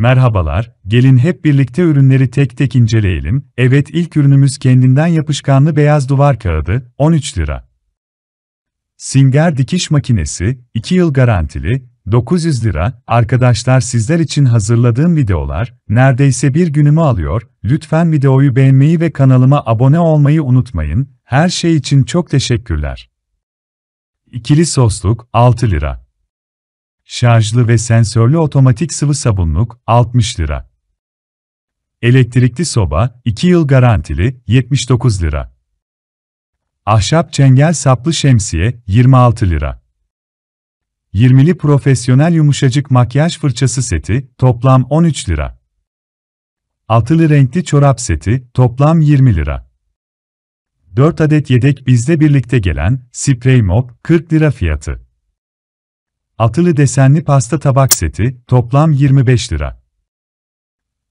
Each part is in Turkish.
Merhabalar, gelin hep birlikte ürünleri tek tek inceleyelim. Evet ilk ürünümüz kendinden yapışkanlı beyaz duvar kağıdı, 13 lira. Singer dikiş makinesi, 2 yıl garantili, 900 lira. Arkadaşlar sizler için hazırladığım videolar, neredeyse bir günümü alıyor. Lütfen videoyu beğenmeyi ve kanalıma abone olmayı unutmayın. Her şey için çok teşekkürler. İkili sosluk, 6 lira. Şarjlı ve sensörlü otomatik sıvı sabunluk 60 lira. Elektrikli soba 2 yıl garantili 79 lira. Ahşap çengel saplı şemsiye 26 lira. 20'li profesyonel yumuşacık makyaj fırçası seti toplam 13 lira. Altılı renkli çorap seti toplam 20 lira. 4 adet yedek bizde birlikte gelen sprey mop 40 lira fiyatı. Atılı desenli pasta tabak seti, toplam 25 lira.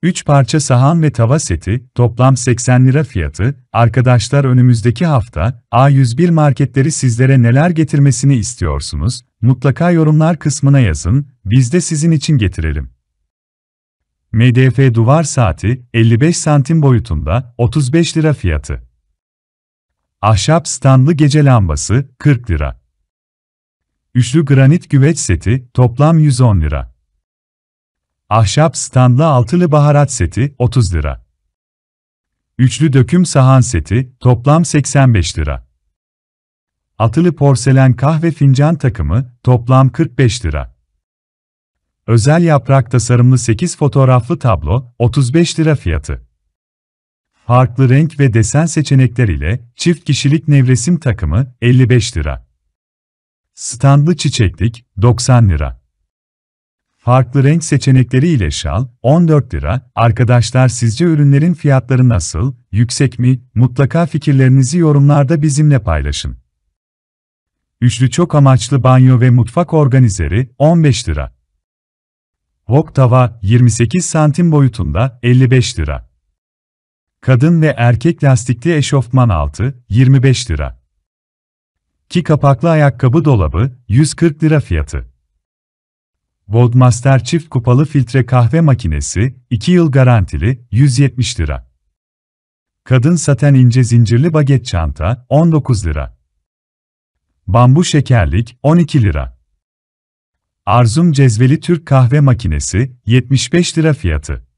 3 parça sahan ve tava seti, toplam 80 lira fiyatı. Arkadaşlar önümüzdeki hafta A101 marketleri sizlere neler getirmesini istiyorsunuz? Mutlaka yorumlar kısmına yazın, biz de sizin için getirelim. MDF duvar saati 55 santim boyutunda 35 lira fiyatı. Ahşap standlı gece lambası 40 lira. Üçlü granit güveç seti, toplam 110 lira. Ahşap standlı altılı baharat seti, 30 lira. Üçlü döküm sahan seti, toplam 85 lira. Atılı porselen kahve fincan takımı, toplam 45 lira. Özel yaprak tasarımlı 8 fotoğraflı tablo, 35 lira fiyatı. Farklı renk ve desen seçenekleriyle çift kişilik nevresim takımı, 55 lira. Standlı çiçeklik 90 lira. Farklı renk seçenekleri ile şal 14 lira. Arkadaşlar sizce ürünlerin fiyatları nasıl? Yüksek mi? Mutlaka fikirlerinizi yorumlarda bizimle paylaşın. Üçlü çok amaçlı banyo ve mutfak organizeri 15 lira. Wok tava 28 santim boyutunda 55 lira. Kadın ve erkek lastikli eşofman altı 25 lira. Ki kapaklı ayakkabı dolabı, 140 lira fiyatı. Bodmaster çift kupalı filtre kahve makinesi, 2 yıl garantili, 170 lira. Kadın saten ince zincirli baget çanta, 19 lira. Bambu şekerlik, 12 lira. Arzum cezveli Türk kahve makinesi, 75 lira fiyatı.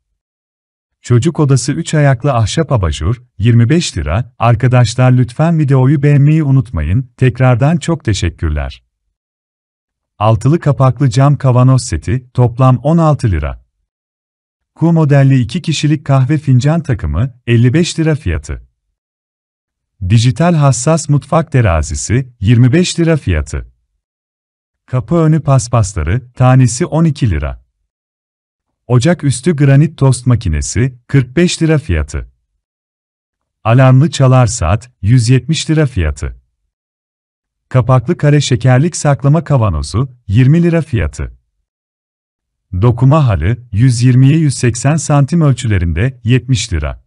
Çocuk odası 3 ayaklı ahşap abajur, 25 lira. Arkadaşlar lütfen videoyu beğenmeyi unutmayın. Tekrardan çok teşekkürler. Altılı kapaklı cam kavanoz seti, toplam 16 lira. Ku modelli 2 kişilik kahve fincan takımı, 55 lira fiyatı. Dijital hassas mutfak terazisi, 25 lira fiyatı. Kapı önü paspasları, tanesi 12 lira. Ocak üstü granit tost makinesi, 45 lira fiyatı. Alarmlı çalar saat, 170 lira fiyatı. Kapaklı kare şekerlik saklama kavanozu, 20 lira fiyatı. Dokuma halı, 120'ye 180 santim ölçülerinde, 70 lira.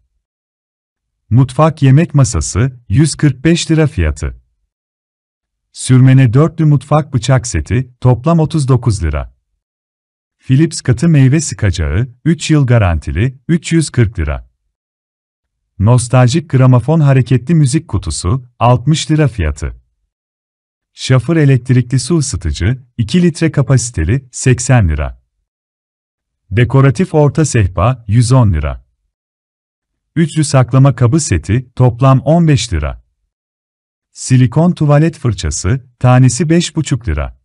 Mutfak yemek masası, 145 lira fiyatı. Sürmene dörtlü mutfak bıçak seti, toplam 39 lira. Philips katı meyve sıkacağı, 3 yıl garantili, 340 lira. Nostaljik gramofon hareketli müzik kutusu, 60 lira fiyatı. Şafır elektrikli su ısıtıcı, 2 litre kapasiteli, 80 lira. Dekoratif orta sehpa, 110 lira. Üçlü saklama kabı seti, toplam 15 lira. Silikon tuvalet fırçası, tanesi 5,5 lira.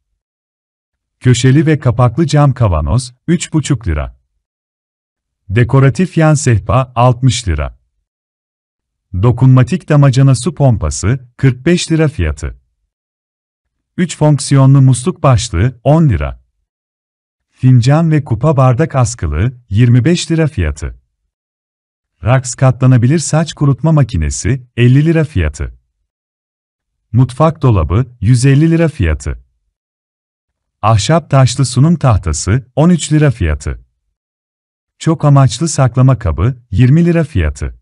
Köşeli ve kapaklı cam kavanoz 3,5 lira. Dekoratif yan sehpa 60 lira. Dokunmatik damacana su pompası 45 lira fiyatı. 3 fonksiyonlu musluk başlığı 10 lira. Fincan ve kupa bardak askılı 25 lira fiyatı. Raks katlanabilir saç kurutma makinesi 50 lira fiyatı. Mutfak dolabı 150 lira fiyatı. Ahşap taşlı sunum tahtası 13 lira fiyatı. Çok amaçlı saklama kabı 20 lira fiyatı.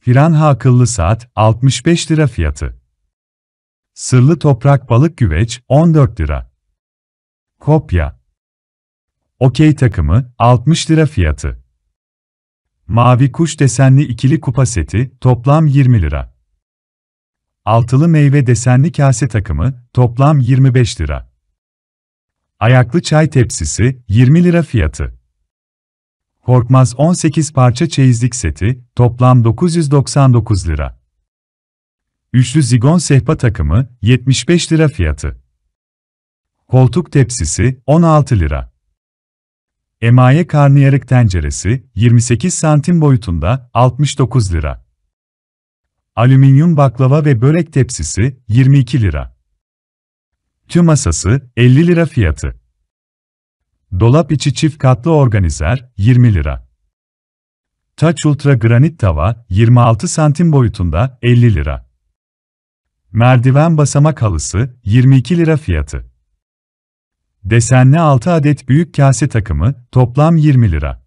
Franha akıllı saat 65 lira fiyatı. Sırlı toprak balık güveç 14 lira. Kopya. Okey takımı 60 lira fiyatı. Mavi kuş desenli ikili kupa seti toplam 20 lira. Altılı meyve desenli kase takımı toplam 25 lira. Ayaklı çay tepsisi, 20 lira fiyatı. Korkmaz 18 parça çeyizlik seti, toplam 999 lira. Üçlü zigon sehpa takımı, 75 lira fiyatı. Koltuk tepsisi, 16 lira. Emaye karnıyarık tenceresi, 28 santim boyutunda, 69 lira. Alüminyum baklava ve börek tepsisi, 22 lira. Tüm masası 50 lira fiyatı. Dolap içi çift katlı organizer 20 lira. Touch Ultra granit tava 26 santim boyutunda 50 lira. Merdiven basamak halısı 22 lira fiyatı. Desenli 6 adet büyük kase takımı toplam 20 lira.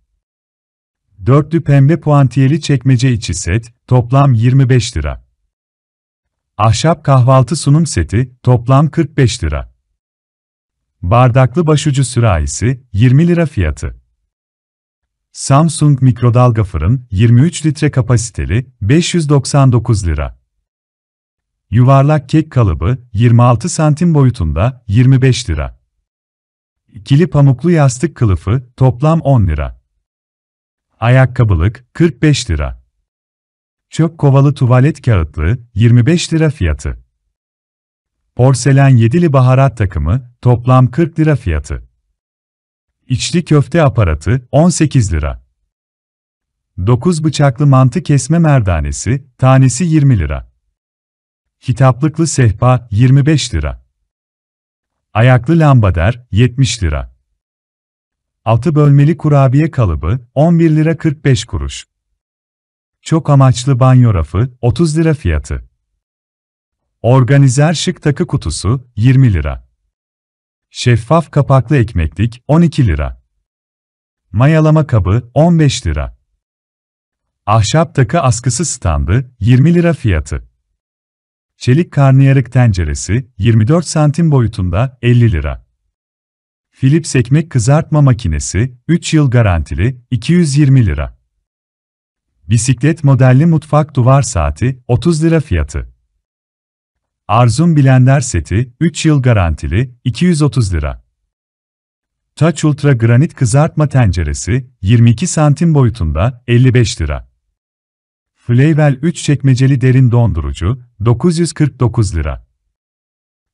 Dörtlü pembe puantiyeli çekmece içi set toplam 25 lira. Ahşap kahvaltı sunum seti, toplam 45 lira. Bardaklı başucu sürahisi, 20 lira fiyatı. Samsung mikrodalga fırın, 23 litre kapasiteli, 599 lira. Yuvarlak kek kalıbı, 26 santim boyutunda, 25 lira. İkili pamuklu yastık kılıfı, toplam 10 lira. Ayakkabılık, 45 lira. Çöp kovalı tuvalet kağıtlı, 25 lira fiyatı. Porselen yedili baharat takımı, toplam 40 lira fiyatı. İçli köfte aparatı, 18 lira. 9 bıçaklı mantı kesme merdanesi, tanesi 20 lira. Kitaplıklı sehpa, 25 lira. Ayaklı lambader, 70 lira. 6 bölmeli kurabiye kalıbı, 11 lira 45 kuruş. Çok amaçlı banyo rafı, 30 lira fiyatı. Organizer şık takı kutusu, 20 lira. Şeffaf kapaklı ekmeklik, 12 lira. Mayalama kabı, 15 lira. Ahşap takı askısı standı, 20 lira fiyatı. Çelik karnıyarık tenceresi, 24 santim boyutunda, 50 lira. Philips ekmek kızartma makinesi, 3 yıl garantili, 220 lira. Bisiklet modelli mutfak duvar saati, 30 lira fiyatı. Arzum Blender seti, 3 yıl garantili, 230 lira. Touch Ultra granit kızartma tenceresi, 22 santim boyutunda, 55 lira. Flayvel 3 çekmeceli derin dondurucu, 949 lira.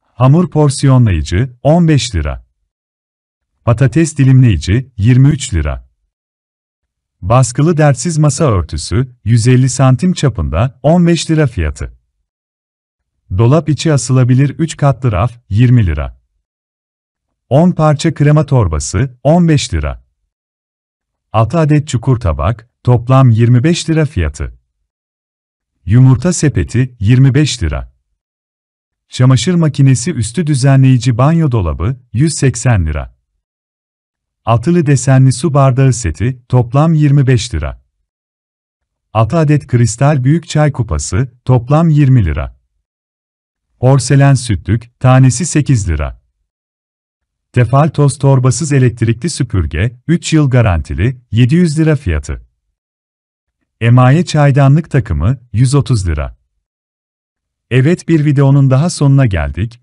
Hamur porsiyonlayıcı, 15 lira. Patates dilimleyici, 23 lira. Baskılı dertsiz masa örtüsü, 150 santim çapında, 15 lira fiyatı. Dolap içi asılabilir 3 katlı raf, 20 lira. 10 parça krema torbası, 15 lira. 6 adet çukur tabak, toplam 25 lira fiyatı. Yumurta sepeti, 25 lira. Çamaşır makinesi üstü düzenleyici banyo dolabı, 180 lira. Atılı desenli su bardağı seti, toplam 25 lira. 6 adet kristal büyük çay kupası, toplam 20 lira. Porselen sütlük, tanesi 8 lira. Tefal toz torbasız elektrikli süpürge, 3 yıl garantili, 700 lira fiyatı. Emaye çaydanlık takımı, 130 lira. Evet bir videonun daha sonuna geldik,